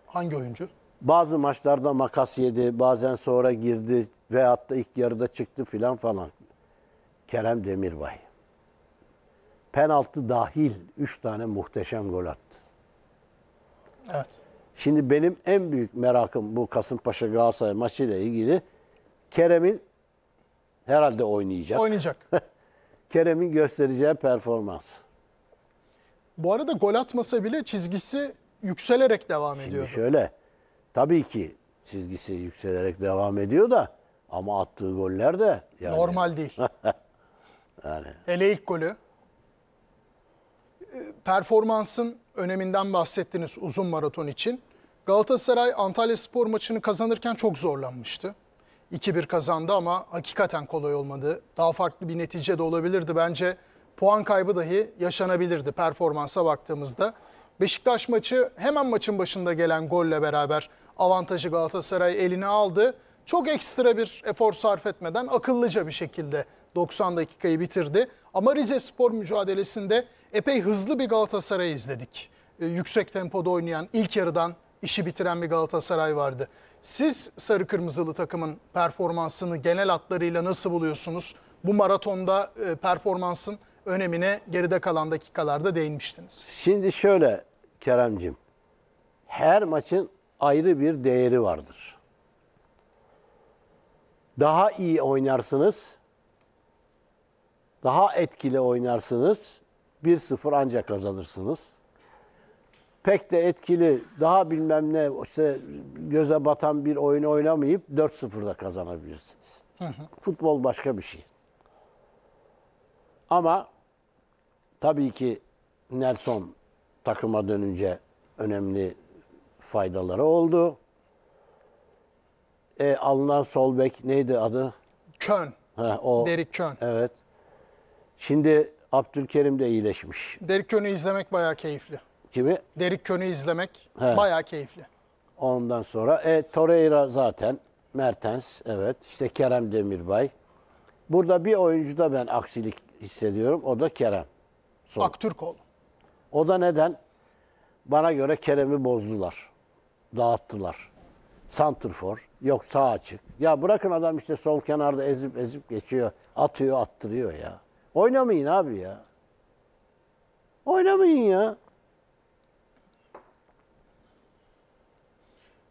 Hangi oyuncu? Bazı maçlarda makas yedi, bazen sonra girdi veyahut da ilk yarıda çıktı filan falan. Kerem Demirbay. Penaltı dahil 3 tane muhteşem gol attı. Evet. Şimdi benim en büyük merakım bu Kasımpaşa Galatasaray ile ilgili Kerem'in herhalde oynayacak. Oynayacak. *laughs* Kerem'in göstereceği performans. Bu arada gol atmasa bile çizgisi yükselerek devam ediyor. Şimdi şöyle. Tabii ki çizgisi yükselerek devam ediyor da ama attığı goller de yani. Normal değil. *laughs* yani. Hele ilk golü. Ee, performansın öneminden bahsettiniz uzun maraton için. Galatasaray Antalya Spor maçını kazanırken çok zorlanmıştı. 2-1 kazandı ama hakikaten kolay olmadı. Daha farklı bir netice de olabilirdi. Bence puan kaybı dahi yaşanabilirdi performansa baktığımızda. Beşiktaş maçı hemen maçın başında gelen golle beraber avantajı Galatasaray eline aldı. Çok ekstra bir efor sarf etmeden akıllıca bir şekilde 90 dakikayı bitirdi. Ama Rize Spor mücadelesinde epey hızlı bir Galatasaray izledik. E, yüksek tempoda oynayan, ilk yarıdan işi bitiren bir Galatasaray vardı. Siz sarı kırmızılı takımın performansını genel hatlarıyla nasıl buluyorsunuz? Bu maratonda e, performansın önemine geride kalan dakikalarda değinmiştiniz. Şimdi şöyle Kerem'cim. Her maçın ayrı bir değeri vardır. Daha iyi oynarsınız. Daha etkili oynarsınız. 1-0 ancak kazanırsınız. Pek de etkili, daha bilmem ne işte göze batan bir oyun oynamayıp 4-0'da kazanabilirsiniz. Hı hı. Futbol başka bir şey. Ama Tabii ki Nelson takıma dönünce önemli faydaları oldu. E, alınan solbek neydi adı? Kön. Ha, o, Derek Kön. Evet. Şimdi Abdülkerim de iyileşmiş. Derik Kön'ü izlemek bayağı keyifli. Kimi? Derik Kön'ü izlemek He. bayağı keyifli. Ondan sonra e, Torreira zaten. Mertens evet. İşte Kerem Demirbay. Burada bir oyuncuda ben aksilik hissediyorum. O da Kerem soru. Aktürkoğlu. O da neden? Bana göre Kerem'i bozdular. Dağıttılar. Santrfor. Yok sağ açık. Ya bırakın adam işte sol kenarda ezip ezip geçiyor. Atıyor attırıyor ya. Oynamayın abi ya. Oynamayın ya.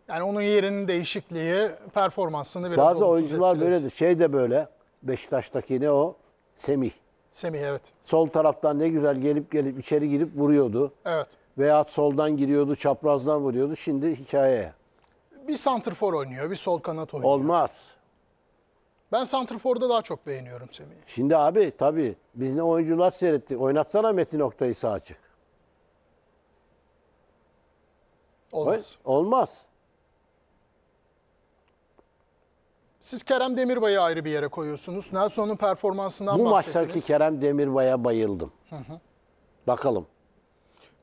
Yani onun yerinin değişikliği performansını biraz Bazı oyuncular etkiler. böyledir. Şey de böyle. Beşiktaş'taki ne o? Semih. Semih evet. Sol taraftan ne güzel gelip gelip içeri girip vuruyordu. Evet. Veya soldan giriyordu, çaprazdan vuruyordu. Şimdi hikaye. Bir santrfor oynuyor, bir sol kanat oynuyor. Olmaz. Ben santrforda daha çok beğeniyorum Semih'i. Şimdi abi tabii biz ne oyuncular seyretti. Oynatsana Metin Oktay'ı sağ açık. Olmaz. Olmaz. Siz Kerem Demirbay'ı ayrı bir yere koyuyorsunuz. Nelson'un performansından Bu bahsettiniz. maçtaki Kerem Demirbay'a bayıldım. Hı hı. Bakalım.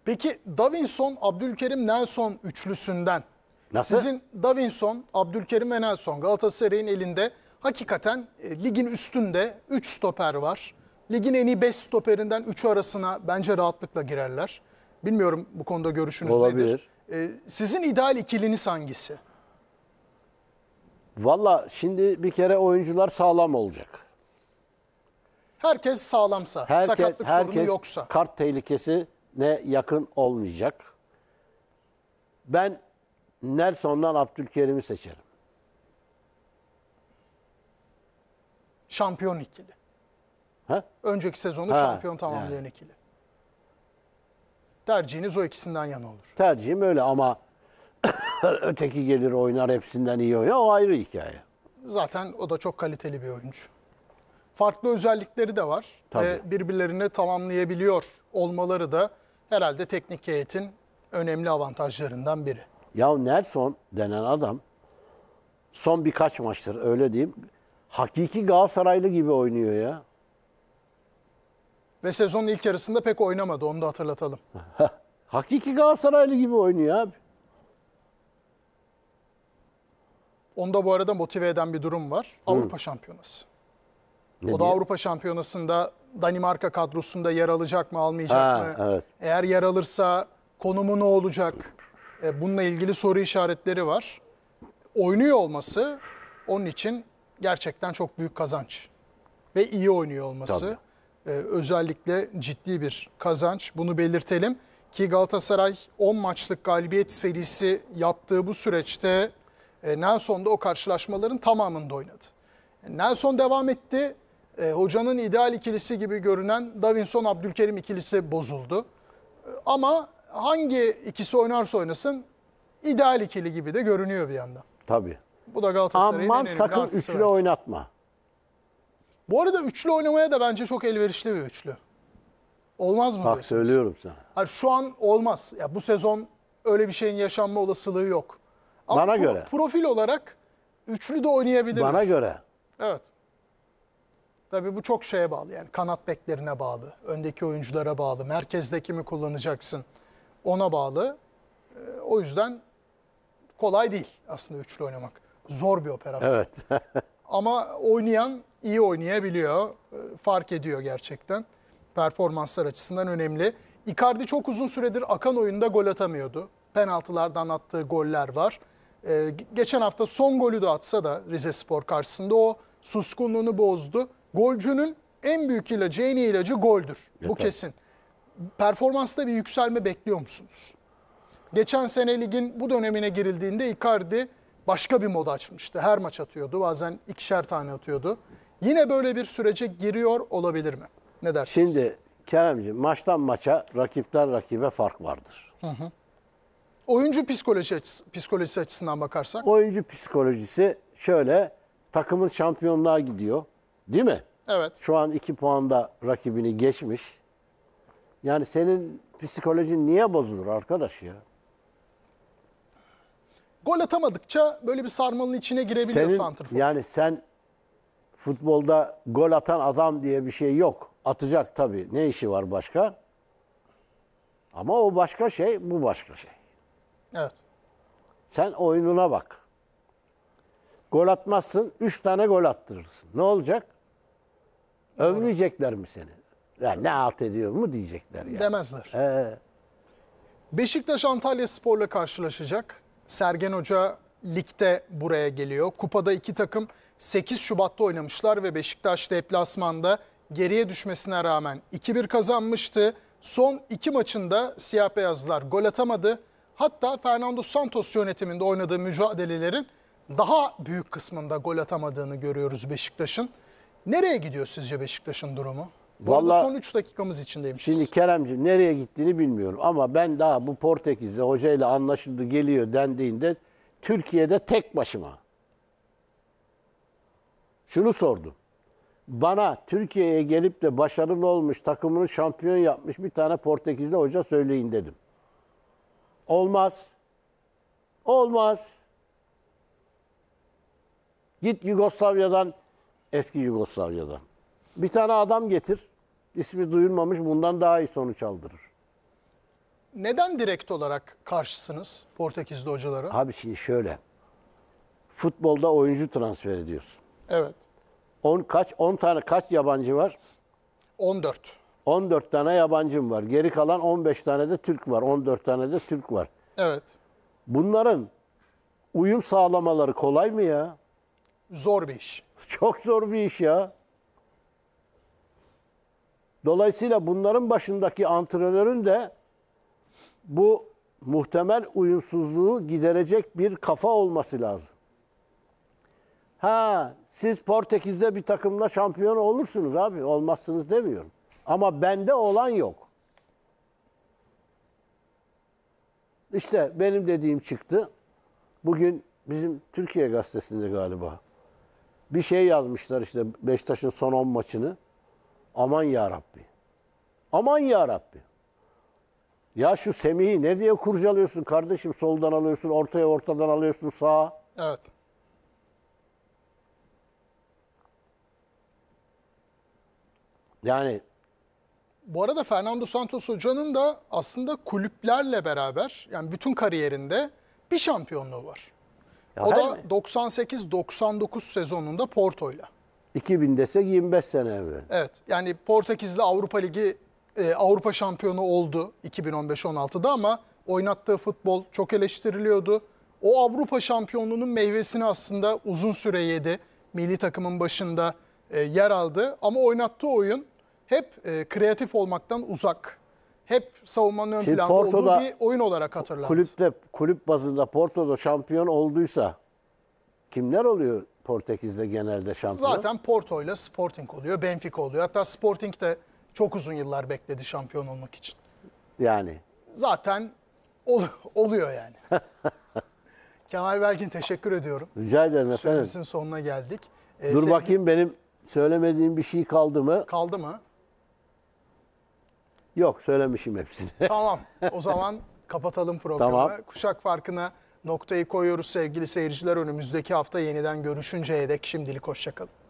Peki Davinson, Abdülkerim, Nelson üçlüsünden. Nasıl? Sizin Davinson, Abdülkerim ve Nelson Galatasaray'ın elinde hakikaten e, ligin üstünde 3 stoper var. Ligin en iyi 5 stoperinden 3'ü arasına bence rahatlıkla girerler. Bilmiyorum bu konuda görüşünüz Olabilir. nedir? Olabilir. E, sizin ideal ikiliniz hangisi? Valla şimdi bir kere oyuncular sağlam olacak. Herkes sağlamsa, herkes, sakatlık herkes sorunu yoksa. kart tehlikesine yakın olmayacak. Ben Nelson'dan Abdülkerim'i seçerim. Şampiyon ikili. Ha? Önceki sezonu ha, şampiyon tamamlayan yani. ikili. Tercihiniz o ikisinden yana olur. Tercihim öyle ama *coughs* Öteki gelir oynar hepsinden iyi oynar. O ayrı hikaye. Zaten o da çok kaliteli bir oyuncu. Farklı özellikleri de var. Tabii. Ve birbirlerini tamamlayabiliyor olmaları da herhalde teknik heyetin önemli avantajlarından biri. Ya Nelson denen adam son birkaç maçtır öyle diyeyim. Hakiki Galatasaraylı gibi oynuyor ya. Ve sezonun ilk yarısında pek oynamadı onu da hatırlatalım. *laughs* Hakiki Galatasaraylı gibi oynuyor abi. Onda bu arada motive eden bir durum var. Avrupa Şampiyonası. Ne o da Avrupa Şampiyonası'nda Danimarka kadrosunda yer alacak mı, almayacak ha, mı? Evet. Eğer yer alırsa konumu ne olacak? E, bununla ilgili soru işaretleri var. Oynuyor olması onun için gerçekten çok büyük kazanç. Ve iyi oynuyor olması e, özellikle ciddi bir kazanç. Bunu belirtelim ki Galatasaray 10 maçlık galibiyet serisi yaptığı bu süreçte e, Nelson da o karşılaşmaların tamamında oynadı. E, Nelson devam etti. E, hocanın ideal ikilisi gibi görünen Davinson Abdülkerim ikilisi bozuldu. E, ama hangi ikisi oynarsa oynasın ideal ikili gibi de görünüyor bir yandan. Tabii. Bu da Galatasaray'ın Aman en önemli sakın üçlü var. oynatma. Bu arada üçlü oynamaya da bence çok elverişli bir üçlü. Olmaz mı? Bak söylüyorum sana. Hayır, şu an olmaz. Ya bu sezon öyle bir şeyin yaşanma olasılığı yok. Ama Bana göre. Profil olarak üçlü de oynayabilir. Bana göre. Evet. Tabii bu çok şeye bağlı yani kanat beklerine bağlı, öndeki oyunculara bağlı, merkezdeki mi kullanacaksın ona bağlı. Ee, o yüzden kolay değil aslında üçlü oynamak. Zor bir operasyon. Evet. *laughs* Ama oynayan iyi oynayabiliyor, e, fark ediyor gerçekten. Performanslar açısından önemli. Icardi çok uzun süredir akan oyunda gol atamıyordu. Penaltılardan attığı goller var. E, geçen hafta son golü de atsa da Rize Spor karşısında o suskunluğunu bozdu. Golcünün en büyük ilacı, en iyi ilacı goldür. Yeter. Bu kesin. Performansta bir yükselme bekliyor musunuz? Geçen sene ligin bu dönemine girildiğinde Icardi başka bir moda açmıştı. Her maç atıyordu. Bazen ikişer tane atıyordu. Yine böyle bir sürece giriyor olabilir mi? Ne dersiniz? Şimdi Keremciğim maçtan maça rakipten rakibe fark vardır. Hı hı. Oyuncu psikoloji açısı, psikolojisi açısından bakarsak? Oyuncu psikolojisi şöyle takımın şampiyonluğa gidiyor. Değil mi? Evet. Şu an iki puanda rakibini geçmiş. Yani senin psikolojin niye bozulur arkadaş ya? Gol atamadıkça böyle bir sarmalın içine girebiliyor Senin, santrfor. Yani sen futbolda gol atan adam diye bir şey yok. Atacak tabii. Ne işi var başka? Ama o başka şey, bu başka şey. Evet. Sen oyununa bak. Gol atmazsın, üç tane gol attırırsın. Ne olacak? Övmeyecekler mi seni? Ya ne alt ediyor mu diyecekler yani. Demezler. Ee, Beşiktaş Antalya Spor'la karşılaşacak. Sergen Hoca ligde buraya geliyor. Kupada iki takım 8 Şubat'ta oynamışlar ve Beşiktaş deplasmanda geriye düşmesine rağmen 2-1 kazanmıştı. Son iki maçında siyah beyazlar gol atamadı. Hatta Fernando Santos yönetiminde oynadığı mücadelelerin daha büyük kısmında gol atamadığını görüyoruz Beşiktaş'ın. Nereye gidiyor sizce Beşiktaş'ın durumu? Valla son 3 dakikamız içindeymişiz. Şimdi Keremciğim nereye gittiğini bilmiyorum ama ben daha bu Portekiz'de hocayla anlaşıldı geliyor dendiğinde Türkiye'de tek başıma şunu sordum. Bana Türkiye'ye gelip de başarılı olmuş, takımını şampiyon yapmış bir tane Portekizli hoca söyleyin dedim. Olmaz. Olmaz. Git Yugoslavya'dan, eski Yugoslavya'dan. Bir tane adam getir. ismi duyulmamış bundan daha iyi sonuç aldırır. Neden direkt olarak karşısınız Portekizli hocalara? Abi şimdi şöyle. Futbolda oyuncu transfer ediyorsun. Evet. 10 kaç 10 tane kaç yabancı var? 14. 14 tane yabancım var. Geri kalan 15 tane de Türk var. 14 tane de Türk var. Evet. Bunların uyum sağlamaları kolay mı ya? Zor bir iş. *laughs* Çok zor bir iş ya. Dolayısıyla bunların başındaki antrenörün de bu muhtemel uyumsuzluğu giderecek bir kafa olması lazım. Ha, siz Portekiz'de bir takımla şampiyon olursunuz abi, olmazsınız demiyorum. Ama bende olan yok. İşte benim dediğim çıktı. Bugün bizim Türkiye gazetesinde galiba bir şey yazmışlar işte Beşiktaş'ın son 10 maçını. Aman ya Rabbi. Aman ya Rabbi. Ya şu Semih'i ne diye kurcalıyorsun kardeşim? Soldan alıyorsun, ortaya ortadan alıyorsun, sağa. Evet. Yani bu arada Fernando Santos Hoca'nın da aslında kulüplerle beraber yani bütün kariyerinde bir şampiyonluğu var. Ya o da 98-99 sezonunda Porto'yla. 2000 desek 25 sene evvel. Evet. Yani Portekizli Avrupa Ligi e, Avrupa şampiyonu oldu 2015-16'da ama oynattığı futbol çok eleştiriliyordu. O Avrupa şampiyonluğunun meyvesini aslında uzun süre yedi. Milli takımın başında e, yer aldı ama oynattığı oyun hep e, kreatif olmaktan uzak, hep savunmanın ön Şimdi planda Porto'da, olduğu bir oyun olarak hatırlandı. Kulüpte, kulüp bazında Porto'da şampiyon olduysa kimler oluyor Portekiz'de genelde şampiyon? Zaten Porto ile Sporting oluyor, Benfica oluyor. Hatta Sporting de çok uzun yıllar bekledi şampiyon olmak için. Yani. Zaten ol, oluyor yani. *laughs* Kemal Belgin teşekkür ediyorum. Rica ederim efendim. Süremizin sonuna geldik. Ee, Dur sevgili... bakayım benim söylemediğim bir şey kaldı mı? Kaldı mı? Yok söylemişim hepsini. *laughs* Tamam. O zaman kapatalım programı. Tamam. Kuşak farkına noktayı koyuyoruz sevgili seyirciler. Önümüzdeki hafta yeniden görüşünceye dek şimdilik hoşçakalın.